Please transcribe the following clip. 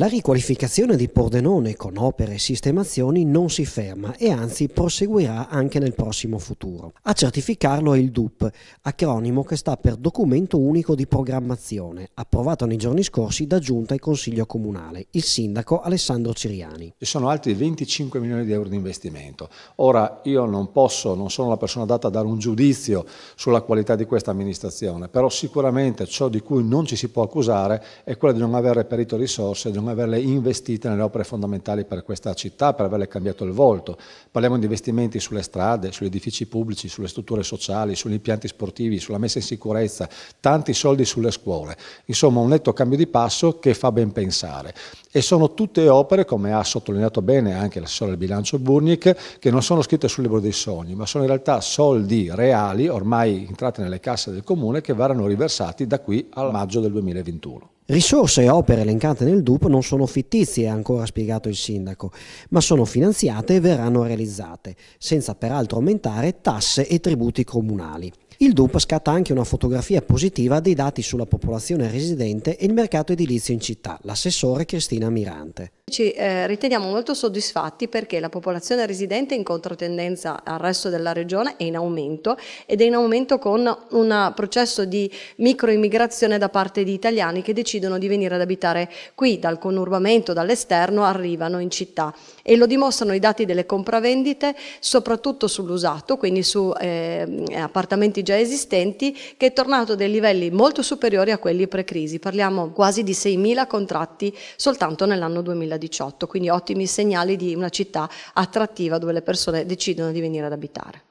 La riqualificazione di Pordenone con opere e sistemazioni non si ferma e anzi proseguirà anche nel prossimo futuro. A certificarlo è il DUP, acronimo che sta per Documento Unico di Programmazione, approvato nei giorni scorsi da Giunta e Consiglio Comunale, il sindaco Alessandro Ciriani. Ci sono altri 25 milioni di euro di investimento. Ora io non posso, non sono la persona data a dare un giudizio sulla qualità di questa amministrazione, però sicuramente ciò di cui non ci si può accusare è quello di non aver reperito risorse, di non come averle investite nelle opere fondamentali per questa città, per averle cambiato il volto. Parliamo di investimenti sulle strade, sugli edifici pubblici, sulle strutture sociali, sugli impianti sportivi, sulla messa in sicurezza, tanti soldi sulle scuole. Insomma, un netto cambio di passo che fa ben pensare. E sono tutte opere, come ha sottolineato bene anche l'assessore del bilancio Burnic, che non sono scritte sul libro dei sogni, ma sono in realtà soldi reali, ormai entrati nelle casse del comune, che verranno riversati da qui al maggio del 2021. Risorse e opere elencate nel DUP non sono fittizie, ha ancora spiegato il sindaco, ma sono finanziate e verranno realizzate, senza peraltro aumentare tasse e tributi comunali. Il DUP scatta anche una fotografia positiva dei dati sulla popolazione residente e il mercato edilizio in città, l'assessore Cristina Mirante. Ci eh, riteniamo molto soddisfatti perché la popolazione residente in controtendenza al resto della regione è in aumento ed è in aumento con un processo di microimmigrazione da parte di italiani che decidono di venire ad abitare qui dal conurbamento, dall'esterno, arrivano in città e lo dimostrano i dati delle compravendite soprattutto sull'usato, quindi su eh, appartamenti già esistenti che è tornato a dei livelli molto superiori a quelli pre-crisi, parliamo quasi di 6.000 contratti soltanto nell'anno 2019. 2018, quindi ottimi segnali di una città attrattiva dove le persone decidono di venire ad abitare.